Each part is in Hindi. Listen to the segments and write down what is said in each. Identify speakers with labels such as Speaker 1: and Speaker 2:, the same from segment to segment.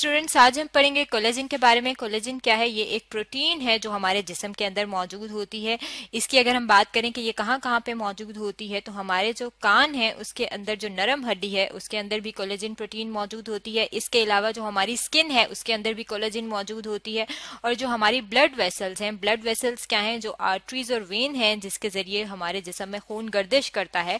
Speaker 1: स्टूडेंट्स आज हम पढ़ेंगे कोलेजिन के बारे में कोलेजिन क्या है ये एक प्रोटीन है जो हमारे जिसम के अंदर मौजूद होती है इसकी अगर हम बात करें कि ये कहाँ कहाँ पे मौजूद होती है तो हमारे जो कान है उसके अंदर जो नरम हड्डी है उसके अंदर भी कोलेजिन प्रोटीन मौजूद होती है इसके अलावा जो हमारी स्किन है उसके अंदर भी कोलेजिन मौजूद होती है और जो हमारी ब्लड वेसल्स हैं ब्लड वेसल्स क्या हैं जो आर्ट्रीज और वेन हैं जिसके जरिए हमारे जिसम में खून गर्दिश करता है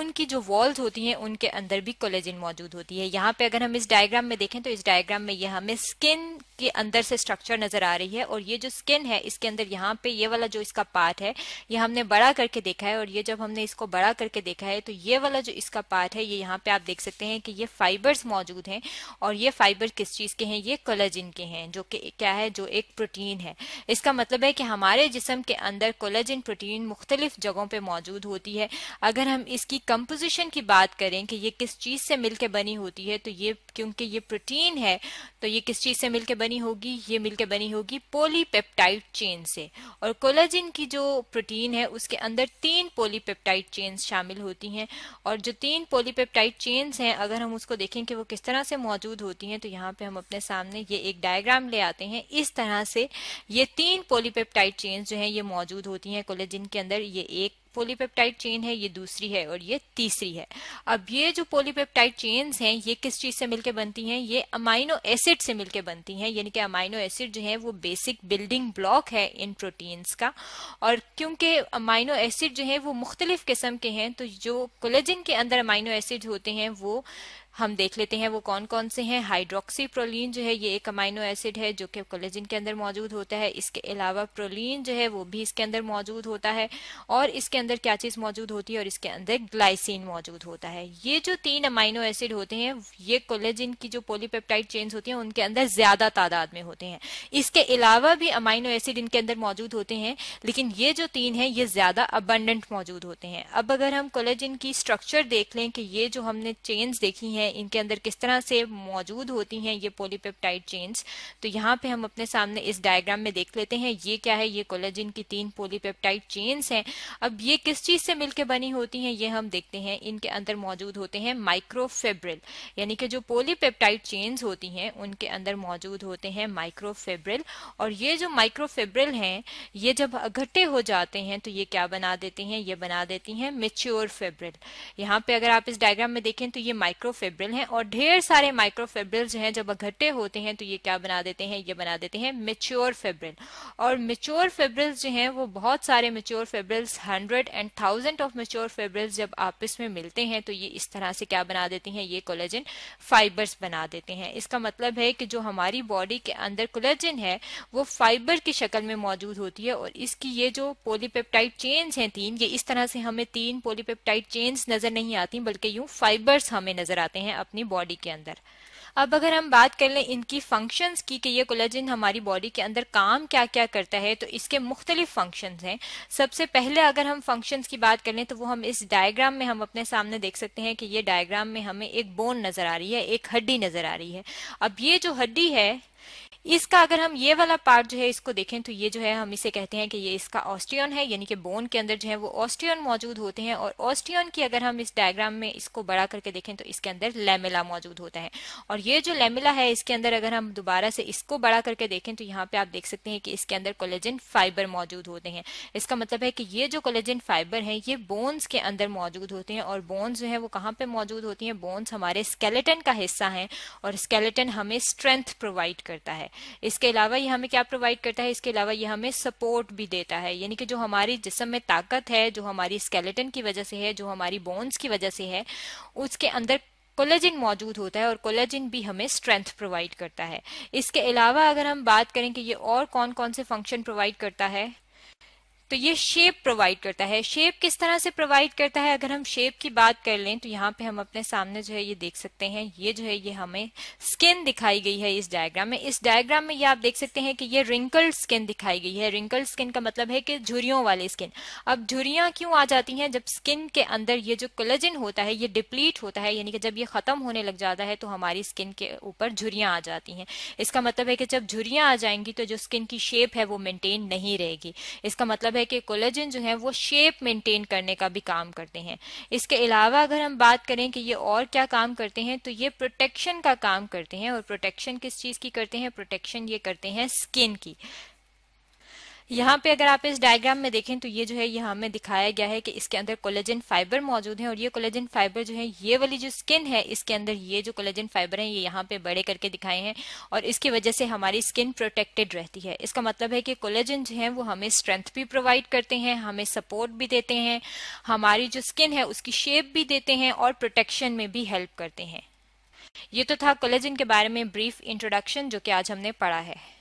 Speaker 1: उनकी जो वॉल्स होती हैं उनके अंदर भी कोलेजिन मौजूद होती है यहाँ पे अगर हम इस डायग्राम में देखें तो इस डायग्राम डायग्राम में ये हमें स्किन के अंदर से स्ट्रक्चर नजर आ रही है और ये जो स्किन है इसके अंदर यहाँ पे ये वाला जो इसका पार्ट है ये हमने बड़ा करके देखा है और ये जब हमने इसको बड़ा करके देखा है तो ये वाला जो इसका पार्ट है ये यहाँ पे आप देख सकते हैं कि ये फाइबर्स मौजूद हैं और ये फाइबर किस चीज के हैं ये कोलाजिन के हैं जो कि क्या है जो एक प्रोटीन है इसका मतलब है कि हमारे जिसम के अंदर कोलाजिन प्रोटीन मुख्तलिफ जगहों पर मौजूद होती है अगर हम इसकी कंपोजिशन की बात करें कि ये किस चीज से मिलकर बनी होती है तो ये क्योंकि ये प्रोटीन है तो ये किस चीज से मिलकर बनी बनी होगी ये मिलकर बनी होगी पोलीपेप्टाइड चेन से और कोलाजिन की जो प्रोटीन है उसके अंदर तीन पोलीपेप्टाइड चेन शामिल होती हैं और जो तीन पोलीपेप्टाइड चेन्स हैं अगर हम उसको देखें कि वो किस तरह से मौजूद होती हैं तो यहाँ पे हम अपने सामने ये एक डायग्राम ले आते हैं इस तरह से ये तीन पोलीपेप्टाइड चेन्स जो हैं ये मौजूद होती हैं कोलाजिन के अंदर ये एक पोलीपेप्टाइड चेन है ये दूसरी है और ये तीसरी है अब ये जो पोलीपेप्टाइड चेन्स हैं ये किस चीज से मिलके बनती हैं ये अमाइनो एसिड से मिलके बनती हैं यानी कि अमाइनो एसिड जो है वो बेसिक बिल्डिंग ब्लॉक है इन प्रोटीन्स का और क्योंकि अमाइनो एसिड जो है वो मुख्तलिफ किस्म के हैं तो जो कोलेजिन के अंदर अमाइनो एसिड होते हैं वो हम देख लेते हैं वो कौन कौन से हैं हाइड्रोक्सी प्रोलीन जो है ये एक अमाइनो एसिड है जो कि कोलेजिन के अंदर मौजूद होता है इसके अलावा प्रोलीन जो है वो भी इसके अंदर मौजूद होता है और इसके अंदर क्या चीज़ मौजूद होती है और इसके अंदर ग्लाइसिन मौजूद होता है ये जो तीन अमाइनो एसिड होते हैं ये कोलेजिन की जो पोलीपेप्टाइड चेन्स होती है उनके अंदर ज़्यादा तादाद में होते हैं इसके अलावा भी अमाइनो एसिड इनके अंदर मौजूद होते हैं लेकिन ये जो तीन है ये ज़्यादा अबंडेंट मौजूद होते हैं अब अगर हम कोलेजिन की स्ट्रक्चर देख लें कि ये जो हमने चेन्स देखी है हैं इनके अंदर किस तरह से मौजूद होती हैं ये पोलीपेप्टाइड चेन्स तो यहाँ पे हम अपने सामने इस डायग्राम में देख लेते हैं ये क्या है ये कोलेजिन की तीन पोलीपेप्टाइड चेन्स हैं अब ये किस चीज़ से मिलकर बनी होती हैं ये हम देखते हैं इनके अंदर मौजूद होते हैं माइक्रोफेब्रिल यानी कि जो पोलीपेप्टाइड चेन्स होती हैं उनके अंदर मौजूद होते हैं माइक्रोफेब्रिल और ये जो माइक्रोफेब्रिल हैं ये जब इकट्ठे हो जाते हैं तो ये क्या बना देते हैं ये बना देती हैं मेच्योर फेब्रिल यहाँ पे अगर आप इस डायग्राम में देखें तो ये माइक्रोफेब्रिल माइक्रोफेब्रिल हैं और ढेर सारे माइक्रोफेब्रिल जो हैं जब इकट्ठे होते हैं तो ये क्या बना देते हैं ये बना देते हैं मेच्योर फेब्रिल और मेच्योर फेब्रिल्स जो हैं वो बहुत सारे mature fibrils hundred and thousand of mature fibrils जब आपस में मिलते हैं तो ये इस तरह से क्या बना देते हैं ये कोलेजन फाइबर्स बना देते हैं इसका मतलब है कि जो हमारी बॉडी के अंदर कोलेजन है वो फाइबर की शक्ल में मौजूद होती है और इसकी ये जो पोलीपेप्टाइड चेन्स हैं तीन ये इस तरह से हमें तीन पोलीपेप्टाइड चेन्स नजर नहीं आती बल्कि यूं फाइबर्स हमें नजर आते हैं करते हैं अपनी बॉडी के अंदर अब अगर हम बात कर लें इनकी फंक्शंस की कि ये कोलेजन हमारी बॉडी के अंदर काम क्या क्या करता है तो इसके मुख्तलिफ फंक्शंस हैं सबसे पहले अगर हम फंक्शंस की बात कर लें तो वो हम इस डायग्राम में हम अपने सामने देख सकते हैं कि ये डायग्राम में हमें एक बोन नज़र आ रही है एक हड्डी नज़र आ रही है अब ये जो हड्डी है इसका अगर हम ये वाला पार्ट जो है इसको देखें तो ये जो है हम इसे कहते हैं कि ये इसका ऑस्टियन है यानी कि बोन के अंदर जो है वो ऑस्टियन मौजूद होते हैं और ऑस्टियन की अगर हम इस डायग्राम में इसको बड़ा करके देखें तो इसके अंदर लेमिला मौजूद होता है और ये जो लेमिला है इसके अंदर अगर हम दोबारा से इसको बड़ा करके देखें तो यहाँ पे आप देख सकते हैं कि इसके अंदर कोलेजिन फाइबर मौजूद होते हैं इसका मतलब है कि ये जो कोलेजिन फाइबर है ये बोन्स के अंदर मौजूद होते हैं और बोन्स जो है वो कहाँ पे मौजूद होती है बोन्स हमारे स्केलेटन का हिस्सा है और स्केलेटन हमें स्ट्रेंथ प्रोवाइड करता है है इसके अलावा ये हमें क्या प्रोवाइड करता है इसके अलावा ये हमें सपोर्ट भी देता है यानी कि जो हमारी जिसम में ताकत है जो हमारी स्केलेटन की वजह से है जो हमारी बोन्स की वजह से है उसके अंदर कोलेजिन मौजूद होता है और कोलेजिन भी हमें स्ट्रेंथ प्रोवाइड करता है इसके अलावा अगर हम बात करें कि ये और कौन कौन से फंक्शन प्रोवाइड करता है तो ये शेप प्रोवाइड करता है शेप किस तरह से प्रोवाइड करता है अगर हम शेप की बात कर लें तो यहाँ पे हम अपने सामने जो है ये देख सकते हैं ये जो है ये हमें स्किन दिखाई गई है इस डायग्राम में इस डायग्राम में ये आप देख सकते हैं कि ये रिंकल्ड स्किन दिखाई गई है रिंकल्ड स्किन का मतलब है कि झुरियों वाली स्किन अब झुरियाँ क्यों आ जाती हैं जब स्किन के अंदर ये जो कोलेजिन होता है ये डिप्लीट होता है यानी कि जब ये खत्म होने लग जाता है तो हमारी स्किन के ऊपर झुरियाँ आ जाती हैं इसका मतलब है कि जब झुरियाँ आ जाएंगी तो जो स्किन की शेप है वो मेनटेन नहीं रहेगी इसका मतलब है कि कोलेजन जो है वो शेप मेंटेन करने का भी काम करते हैं इसके अलावा अगर हम बात करें कि ये और क्या काम करते हैं तो ये प्रोटेक्शन का काम करते हैं और प्रोटेक्शन किस चीज़ की करते हैं प्रोटेक्शन ये करते हैं स्किन की यहाँ पे अगर आप इस डायग्राम में देखें तो ये जो है यहाँ में दिखाया गया है कि इसके अंदर कोलेजन फाइबर मौजूद है और ये कोलेजन फाइबर जो है ये वाली जो स्किन है इसके अंदर ये जो कोलेजन फाइबर है ये यहाँ पे बड़े करके दिखाए हैं और इसकी वजह से हमारी स्किन प्रोटेक्टेड रहती है इसका मतलब है कि कोलेजन जो है वो हमें स्ट्रेंथ भी प्रोवाइड करते हैं हमें सपोर्ट भी देते हैं हमारी जो स्किन है उसकी शेप भी देते हैं और प्रोटेक्शन में भी हेल्प करते हैं ये तो था कोलेजन के बारे में ब्रीफ इंट्रोडक्शन जो कि आज हमने पढ़ा है